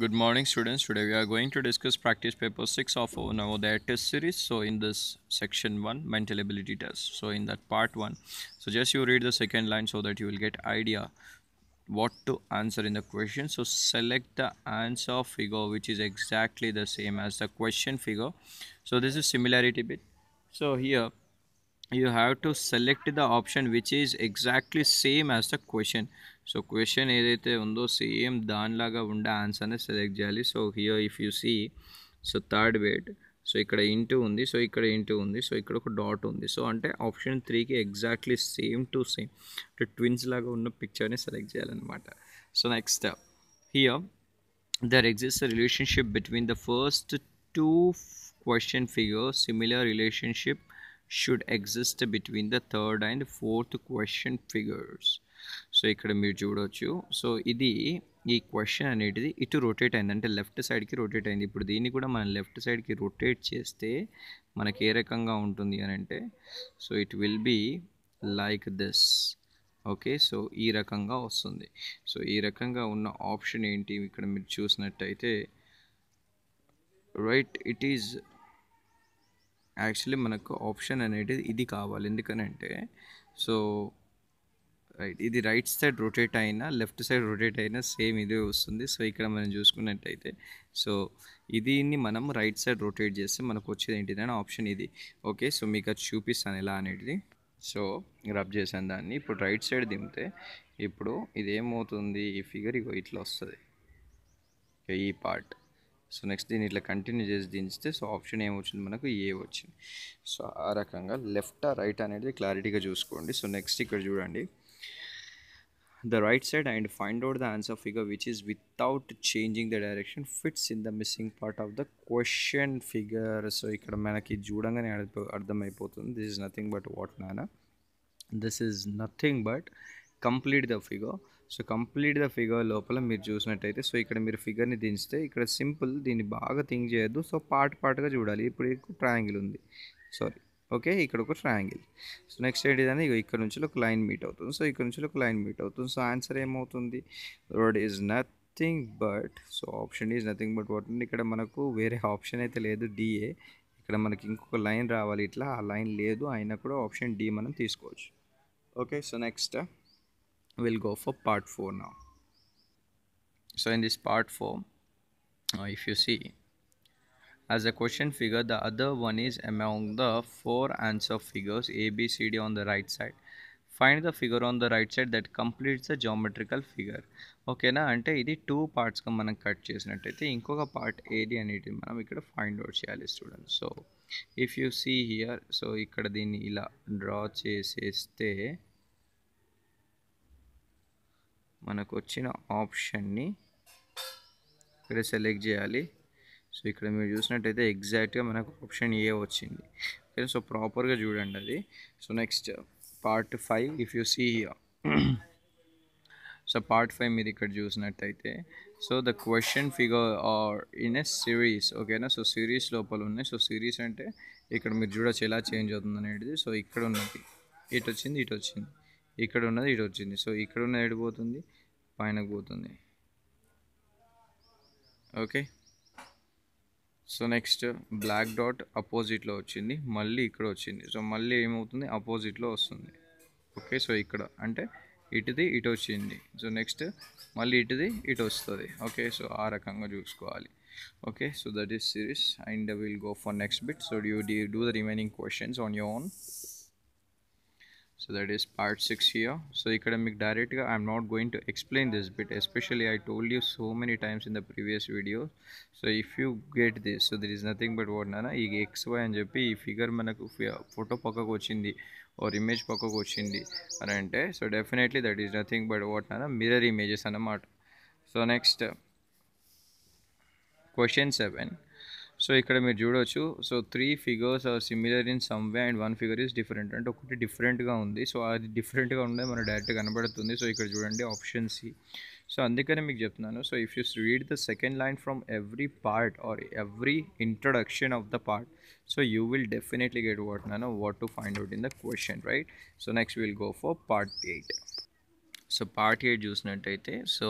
Good morning students. Today we are going to discuss practice paper 6 of our Navodaya test series. So in this section 1 mental ability test. So in that part 1. So just you read the second line so that you will get idea what to answer in the question. So select the answer figure which is exactly the same as the question figure. So this is similarity bit. So here you have to select the option which is exactly same as the question so question ఏదైతే ఉందో same దానిలాగా ఉండే ఆన్సర్ని select చేయాలి so here if you see so third wait so ఇక్కడ into ఉంది so ఇక్కడ into ఉంది సో ఇక్కడ ఒక డాట్ ఉంది సో అంటే ఆప్షన్ త్రీకి ఎగ్జాక్ట్లీ సేమ్ టు సేమ్ అంటే ట్విన్స్ లాగా ఉన్న పిక్చర్ని సెలెక్ట్ చేయాలన్నమాట so next here there exist relationship between the first two question figure similar relationship should exist between the third and fourth question figures so ఇక్కడ మీరు చూడవచ్చు so ఇది ఈ క్వశ్చన్ అనేది ఇటు రొటేట్ అయింది అంటే లెఫ్ట్ సైడ్కి రొటేట్ అయింది ఇప్పుడు దీన్ని కూడా మనం లెఫ్ట్ సైడ్కి రొటేట్ చేస్తే మనకి ఏ రకంగా ఉంటుంది అని అంటే so it will be like this okay so ఈ రకంగా వస్తుంది సో ఈ రకంగా ఉన్న ఆప్షన్ ఏంటి ఇక్కడ మీరు చూసినట్టయితే రైట్ ఇట్ ఈజ్ యాక్చువల్లీ మనకు ఆప్షన్ అనేది ఇది కావాలి ఎందుకనంటే సో రైట్ ఇది రైట్ సైడ్ రొటేట్ అయినా లెఫ్ట్ సైడ్ రొటేట్ అయినా సేమ్ ఇదే వస్తుంది సో ఇక్కడ మనం చూసుకున్నట్టయితే సో దీన్ని మనం రైట్ సైడ్ రొటేట్ చేస్తే మనకు వచ్చేది ఏంటిదని ఆప్షన్ ఇది ఓకే సో మీకు అది చూపిస్తాను ఎలా అనేది సో రబ్ చేశాను దాన్ని ఇప్పుడు రైట్ సైడ్ దింపితే ఇప్పుడు ఇదేమవుతుంది ఈ ఫిగర్ ఇగో ఇట్లా వస్తుంది ఈ పార్ట్ సో నెక్స్ట్ దీన్ని ఇట్లా కంటిన్యూ చేసి దించితే సో ఆప్షన్ ఏమొచ్చింది మనకు ఏ వచ్చింది సో ఆ రకంగా లెఫ్ట్ ఆ రైట్ అనేది క్లారిటీగా చూసుకోండి సో నెక్స్ట్ ఇక్కడ చూడండి the right side and find out the answer figure which is without changing the direction fits in the missing part of the question figure so ఇక్కడ మనకి చూడంగానే అర్థమైపోతుంది this is nothing but what నానా this is nothing but complete the figure so complete figure లోపల మీరు చూసినట్టయితే so ఇక్కడ మీరు ఫిగర్ని దించితే ఇక్కడ సింపుల్ దీన్ని బాగా థింక్ చేయొద్దు సో పార్ట్ పార్ట్గా చూడాలి ఇప్పుడు ట్రయాంగిల్ ఉంది సారీ ఓకే ఇక్కడ ఒక ట్రయాంగిల్ సో నెక్స్ట్ ఏంటిదని ఇక్కడ నుంచి ఒక లైన్ మీట్ అవుతుంది సో ఇక్కడ నుంచి ఒక లైన్ మీట్ అవుతుంది సో ఆన్సర్ ఏమవుతుంది road is nothing but so option is nothing but what ఇక్కడ మనకు వేరే ఆప్షన్ అయితే లేదు డిఏ ఇక్కడ మనకి ఇంకొక లైన్ రావాలి ఇట్లా ఆ లైన్ లేదు అయినా కూడా ఆప్షన్ డి మనం తీసుకోవచ్చు okay so next we'll go for part 4 now so in this part 4 uh, if you see as a question figure the other one is among the four answer figures a b c d on the right side find the figure on the right side that completes the geometrical figure ఓకేనా అంటే ఇది two పార్ట్స్గా మనం cut చేసినట్టయితే ఇంకొక part ఏది అనేది మనం ఇక్కడ ఫైండ్ అవుట్ చేయాలి students so if you see here so ఇక్కడ దీన్ని ఇలా డ్రా చేసేస్తే మనకు వచ్చిన ఆప్షన్ని ఇక్కడ సెలెక్ట్ చేయాలి సో ఇక్కడ మీరు చూసినట్టయితే ఎగ్జాక్ట్గా మనకు ఆప్షన్ ఏ వచ్చింది ఓకే సో ప్రాపర్గా చూడండి అది so next part five if you see so part five మీరు ఇక్కడ చూసినట్టయితే so the question figure are in a series ఓకేనా సో సిరీస్ లోపల ఉన్నాయి సో సిరీస్ అంటే ఇక్కడ మీరు చూడొచ్చు ఎలా చేంజ్ అవుతుంది అనేది సో ఇక్కడ ఉన్నది ఇటు వచ్చింది ఇటు వచ్చింది ఇక్కడ ఉన్నది ఇటు వచ్చింది సో ఇక్కడ ఉన్నది ఎడిపోతుంది పైనకు పోతుంది okay so next black dot అపోజిట్లో వచ్చింది మళ్ళీ ఇక్కడ వచ్చింది సో మళ్ళీ ఏమవుతుంది అపోజిట్లో వస్తుంది ఓకే సో ఇక్కడ అంటే ఇటుది ఇటు వచ్చింది సో నెక్స్ట్ మళ్ళీ ఇటుది ఇటు వస్తుంది ఓకే సో ఆ రకంగా చూసుకోవాలి okay so that is series and will go for next bit so do do the remaining questions on your own so that is part six here so ఇక్కడ మీకు డైరెక్ట్గా I'm not going to explain this bit especially I told you so many times in the previous video so if you get this so that is nothing but what నానా ఈ X why అని చెప్పి ఈ figure మనకు photo పక్కకు వచ్చింది are image పక్కకు వచ్చింది అని అంటే so definitely that is nothing but what నానా మిరర్ ఇమేజెస్ అన్నమాట so next question seven so ఇక్కడ మీరు చూడవచ్చు సో three figures are similar in some way and one figure is different అంటే ఒకటి డిఫరెంట్గా ఉంది సో అది డిఫరెంట్గా ఉండే మనకు డైరెక్ట్ కనబడుతుంది సో ఇక్కడ చూడండి ఆప్షన్ సి సో అందుకనే మీకు చెప్తున్నాను so if you read the second line from every part or every introduction of the part so you will definitely get what నాను what to find out in the question right so next will go for part eight so part eight చూసినట్టయితే so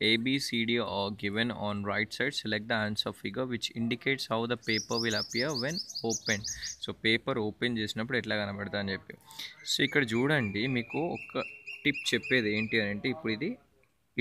A, B, C, D are given on right side. Select the answer figure which indicates how the paper will appear when opened. So paper open చేసినప్పుడు ఎట్లా కనబడతా అని చెప్పి so ఇక్కడ చూడండి మీకు ఒక టిప్ చెప్పేది ఏంటి అని అంటే ఇప్పుడు ఇది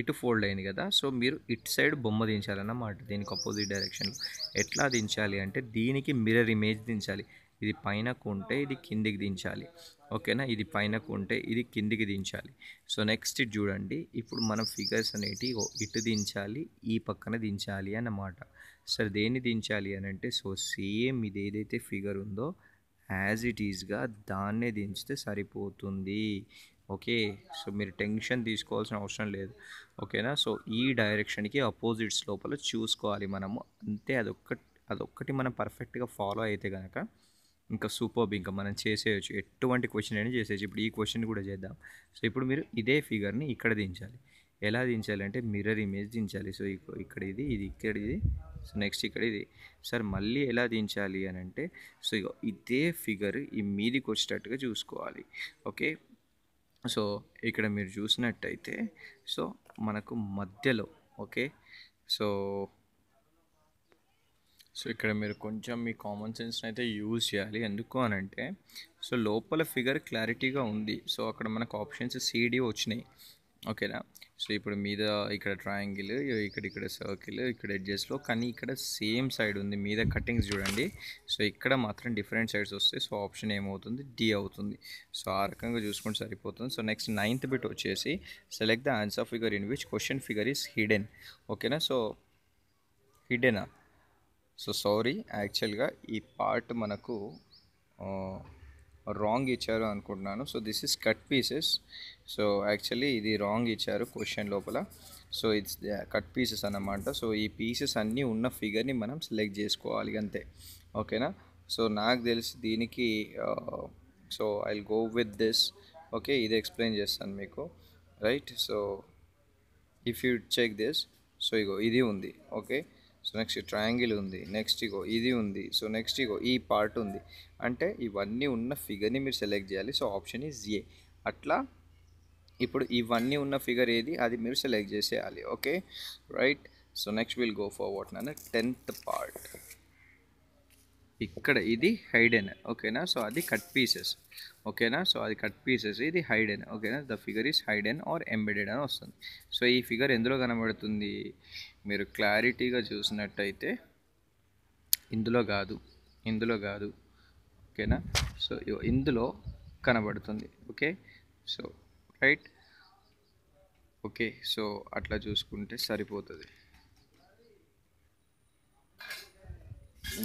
ఇటు ఫోల్డ్ అయింది కదా సో మీరు ఇటు సైడ్ బొమ్మ దించాలన్నమాట దీనికి అపోజిట్ డైరెక్షన్లో ఎట్లా దించాలి అంటే దీనికి మిర్రర్ ఇమేజ్ దించాలి ఇది పైనకు ఉంటే ఇది కిందికి దించాలి ఓకేనా ఇది పైనకు ఉంటే ఇది కిందికి దించాలి సో నెక్స్ట్ చూడండి ఇప్పుడు మనం ఫిగర్స్ అనేటి ఇటు దించాలి ఈ పక్కన దించాలి అన్నమాట సరే దేన్ని దించాలి అని అంటే సో సేమ్ ఇది ఏదైతే ఫిగర్ ఉందో యాజ్ ఇట్ ఈజ్గా దాన్నే దించితే సరిపోతుంది ఓకే సో మీరు టెన్షన్ తీసుకోవాల్సిన అవసరం లేదు ఓకేనా సో ఈ డైరెక్షన్కి అపోజిట్స్ లోపల చూసుకోవాలి మనము అంతే అదొక్క అదొక్కటి మనం పర్ఫెక్ట్గా ఫాలో అయితే కనుక ఇంకా సూపర్బ్ ఇంకా మనం చేసేయచ్చు ఎటువంటి క్వశ్చన్ అయినా చేసేయచ్చు ఇప్పుడు ఈ క్వశ్చన్ కూడా చేద్దాం సో ఇప్పుడు మీరు ఇదే ఫిగర్ని ఇక్కడ దించాలి ఎలా దించాలి అంటే మిర్రర్ ఇమేజ్ దించాలి సో ఇక్కడ ఇది ఇది ఇక్కడ ఇది సో నెక్స్ట్ ఇక్కడ ఇది సార్ మళ్ళీ ఎలా దించాలి అని అంటే సో ఇదే ఫిగర్ ఈ మీదికి వచ్చేటట్టుగా చూసుకోవాలి ఓకే సో ఇక్కడ మీరు చూసినట్టయితే సో మనకు మధ్యలో ఓకే సో సో ఇక్కడ మీరు కొంచెం మీ కామన్ సెన్స్ని అయితే యూజ్ చేయాలి ఎందుకు అని అంటే సో లోపల ఫిగర్ క్లారిటీగా ఉంది సో అక్కడ మనకు ఆప్షన్స్ సీడీ వచ్చినాయి ఓకేనా సో ఇప్పుడు మీద ఇక్కడ ట్రయాంగిల్ ఇక్కడ ఇక్కడ సర్కిల్ ఇక్కడ ఎడ్జెస్లో కానీ ఇక్కడ సేమ్ సైడ్ ఉంది మీద కటింగ్స్ చూడండి సో ఇక్కడ మాత్రం డిఫరెంట్ సైడ్స్ వస్తాయి సో ఆప్షన్ ఏమవుతుంది డి అవుతుంది సో ఆ రకంగా చూసుకుంటే సరిపోతుంది సో నెక్స్ట్ నైన్త్ బిట్ వచ్చేసి select the answer figure in which question figure is hidden ఓకేనా సో హిడెనా సో సారీ యాక్చువల్గా ఈ పార్ట్ మనకు రాంగ్ ఇచ్చారు అనుకుంటున్నాను so this is cut pieces so actually ఇది రాంగ్ ఇచ్చారు క్వశ్చన్ లోపల సో ఇట్స్ కట్ పీసెస్ అన్నమాట సో ఈ పీసెస్ అన్నీ ఉన్న ఫిగర్ని మనం సెలెక్ట్ చేసుకోవాలి అంతే ఓకేనా సో నాకు తెలిసి దీనికి so I go with this okay ఇది ఎక్స్ప్లెయిన్ చేస్తాను మీకు right so if you check this so ఇగో ఇది ఉంది ఓకే సో నెక్స్ట్ ట్రయాంగిల్ ఉంది నెక్స్ట్ ఇగో ఇది ఉంది సో నెక్స్ట్ ఇగో ఈ పార్ట్ ఉంది అంటే ఇవన్నీ ఉన్న ఫిగర్ని మీరు సెలెక్ట్ చేయాలి సో ఆప్షన్ ఈజ్ ఏ అట్లా ఇప్పుడు ఇవన్నీ ఉన్న ఫిగర్ ఏది అది మీరు సెలెక్ట్ చేసేయాలి okay right so next will go what నాన్న టెన్త్ పార్ట్ ఇక్కడ ఇది హైడెన్ ఓకేనా సో అది కట్ పీసెస్ ఓకేనా సో అది కట్ పీసెస్ ఇది హైడెన్ ఓకేనా the figure is hidden or embedded అని వస్తుంది సో ఈ ఫిగర్ ఎందులో కనబడుతుంది మీరు క్లారిటీగా చూసినట్టయితే ఇందులో కాదు ఇందులో కాదు ఓకేనా సో ఇందులో కనబడుతుంది okay so right okay so అట్లా చూసుకుంటే సరిపోతుంది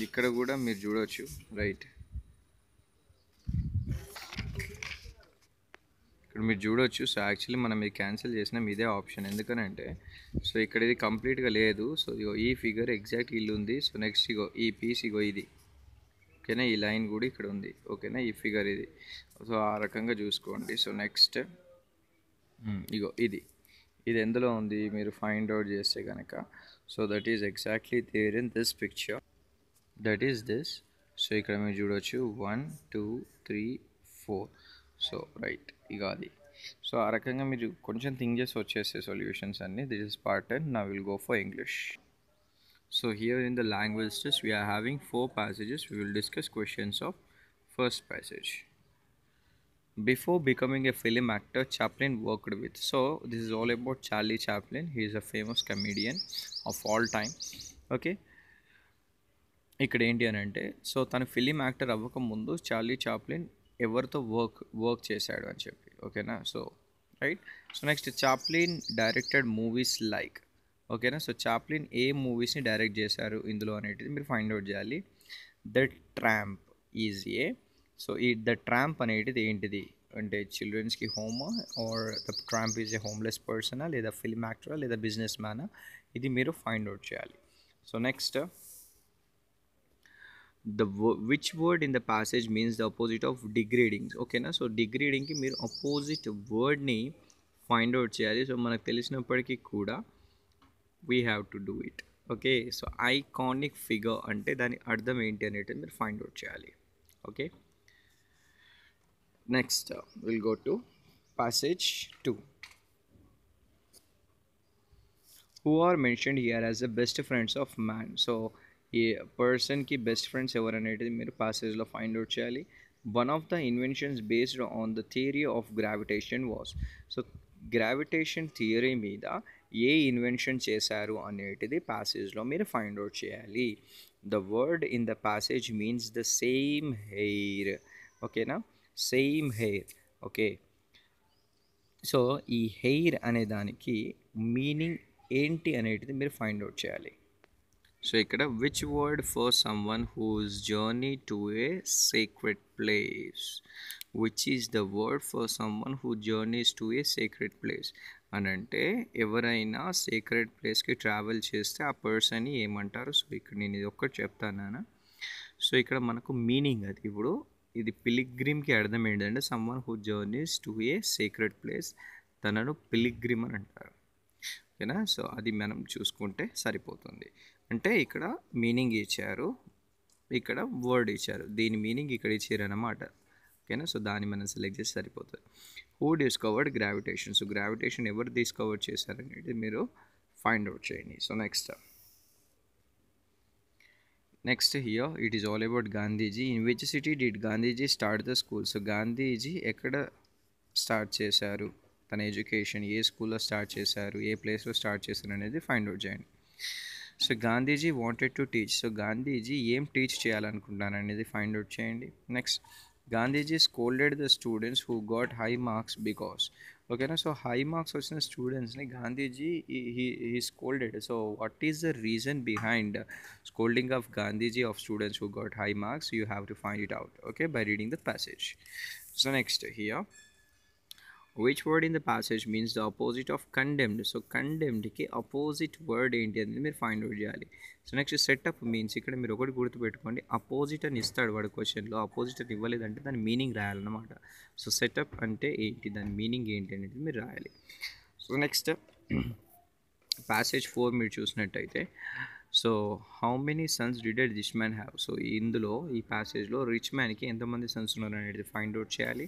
ఇక్కడ కూడా మీరు చూడవచ్చు రైట్ ఇక్కడ మీరు చూడొచ్చు సో యాక్చువల్లీ మనం ఇది క్యాన్సిల్ చేసినాం ఇదే ఆప్షన్ ఎందుకనంటే సో ఇక్కడ ఇది కంప్లీట్గా లేదు సో ఇగో ఈ ఫిగర్ ఎగ్జాక్ట్ ఇల్లు ఉంది సో నెక్స్ట్ ఇగో ఈ పీస్ ఇగో ఇది ఓకేనా ఈ లైన్ కూడా ఇక్కడ ఉంది ఓకేనా ఈ ఫిగర్ ఇది సో ఆ రకంగా చూసుకోండి సో నెక్స్ట్ ఇగో ఇది ఇది ఎందులో ఉంది మీరు ఫైండ్ అవుట్ చేస్తే కనుక so that is exactly there in this picture that is this so ikkada meeku chudochu 1 2 3 4 so right igadi so aa rakanga meeru koncham think chesi solutions anni this is part ten. now we'll go for english so here in the language test we are having four passages we will discuss questions of first passage before becoming a film actor chaplin worked with so this is all about charlie chaplin he is a famous comedian of all time okay ఇక్కడ ఏంటి అని అంటే so తను film actor అవ్వక ముందు Charlie Chaplin ఎవరితో work work చేశాడు అని చెప్పి ఓకేనా so right so next Chaplin directed movies like ఓకేనా సో చాప్లిన్ ఏ మూవీస్ని డైరెక్ట్ చేశారు ఇందులో అనేటిది మీరు ఫైండ్ అవుట్ చేయాలి the tramp is a so ఈ ద ట్రాంప్ అనేటిది ఏంటిది అంటే చిల్డ్రన్స్కి హోమా or the tramp is a homeless పర్సనా లేదా ఫిలిం యాక్టరా లేదా బిజినెస్ మ్యానా ఇది మీరు ఫైండ్ అవుట్ చేయాలి so next the which word in the passage means the opposite of degrading okay na so degrading ki mere opposite word ni find out cheyali so manaku telisinappudiki kuda we have to do it okay so iconic figure ante dani ardham enti anante mere find out cheyali okay next uh, we'll go to passage 2 who are mentioned here as the best friends of man so ఈ పర్సన్కి best friends ఎవరనేది మీరు ప్యాసేజ్లో find out చేయాలి one of the inventions based on the theory of gravitation was so gravitation theory మీద ఏ invention చేశారు అనేటిది ప్యాసేజ్లో మీరు ఫైండ్ అవుట్ చేయాలి the word in the passage means the same hair ఓకేనా సేమ్ హెయిర్ ఓకే సో ఈ హెయిర్ అనే దానికి మీనింగ్ ఏంటి అనేటిది మీరు ఫైండ్ అవుట్ చేయాలి సో ఇక్కడ which word for someone whose journey to a secret place which is the word for someone who journeys to a secret place అని అంటే ఎవరైనా సీక్రెట్ ప్లేస్కి ట్రావెల్ చేస్తే ఆ పర్సన్ ఏమంటారు సో ఇక్కడ నేను ఇది ఒక్కటి చెప్తాను సో ఇక్కడ మనకు మీనింగ్ అది ఇప్పుడు ఇది పిలిగ్రిమ్కి అర్థం ఏంటంటే one who journeys to a secret place తనను పిలిగ్రిమ్ అని అంటారు ఓకేనా సో అది మనం చూసుకుంటే సరిపోతుంది అంటే ఇక్కడ మీనింగ్ ఇచ్చారు ఇక్కడ వర్డ్ ఇచ్చారు దీని మీనింగ్ ఇక్కడ ఇచ్చారు అనమాట ఓకేనా సో దాన్ని మనం సెలెక్ట్ చేసి సరిపోతుంది who discovered gravitation so gravitation ఎవరు డిస్కవర్ చేశారనేది మీరు ఫైండ్ అవుట్ చేయండి so next next here it is all about Gandhiji in which city did Gandhiji start the school so Gandhiji ఎక్కడ స్టార్ట్ చేశారు తన ఎడ్యుకేషన్ ఏ స్కూల్లో స్టార్ట్ చేశారు ఏ ప్లేస్లో స్టార్ట్ చేశారు అనేది ఫైండ్ అవుట్ చేయండి so Gandhiji wanted to teach so Gandhiji ఏం టీచ్ చేయాలనుకుంటున్నారనేది ఫైండ్ అవుట్ చేయండి next Gandhiji scolded the students who got high marks because ఓకేనా సో హై మార్క్స్ వచ్చిన స్టూడెంట్స్ని Gandhiji he scolded so what is the reason behind scolding of Gandhiji of students who got high marks you have to find it out okay by reading the passage so next here which word in the passage means the opposite of condemned so కండెమ్డ్కి opposite word ఏంటి అనేది మీరు find out చేయాలి so next setup means ఇక్కడ మీరు ఒకటి గుర్తుపెట్టుకోండి opposite అని ఇస్తాడు వాడు క్వశ్చన్లో అపోజిట్ అని ఇవ్వలేదంటే దాని మీనింగ్ రాయాలన్నమాట సో సెటప్ అంటే ఏంటి దాని మీనింగ్ ఏంటి అనేది మీరు రాయాలి సో నెక్స్ట్ ప్యాసేజ్ ఫోర్ మీరు చూసినట్టయితే so how many sons did the rich man have so ఇందులో ఈ ప్యాసేజ్లో రిచ్ మ్యాన్కి ఎంతమంది సన్స్ ఉన్నారు అనేది ఫైండ్ అవుట్ చేయాలి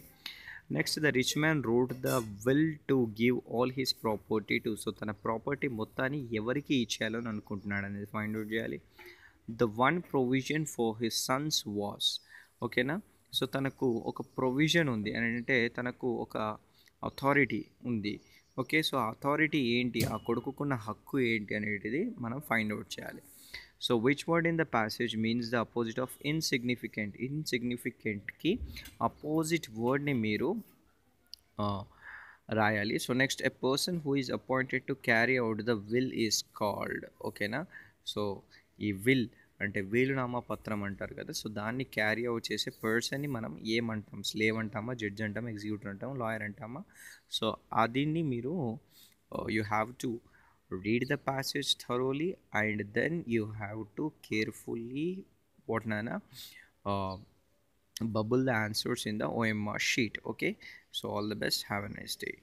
next the rich man wrote the will to give all his property to so తన ప్రాపర్టీ మొత్తాన్ని ఎవరికి ఇచ్చేయాలని అనుకుంటున్నాడు అనేది ఫైండ్ అవుట్ చేయాలి the one provision for his sons was ఓకేనా సో తనకు ఒక ప్రొవిజన్ ఉంది అని అంటే తనకు ఒక అథారిటీ ఉంది ఓకే సో అథారిటీ ఏంటి ఆ కొడుకుకున్న హక్కు ఏంటి అనేది మనం ఫైండ్ అవుట్ చేయాలి so which word in the passage means the opposite of insignificant ఇన్సిగ్నిఫికెంట్కి అపోజిట్ వర్డ్ని మీరు రాయాలి so next a person who is appointed to carry out the will is called ఓకేనా సో ఈ విల్ అంటే వేలునామా పత్రం అంటారు కదా సో దాన్ని క్యారీ అవుట్ చేసే పర్సన్ని మనం ఏమంటాం స్లేవ్ అంటామా జడ్జ్ అంటామా ఎగ్జిక్యూటివ్ అంటామా లాయర్ అంటామా సో అదిని మీరు you have to read the passage thoroughly and then you have to carefully what nana uh, bubble the answers in the omr sheet okay so all the best have a nice day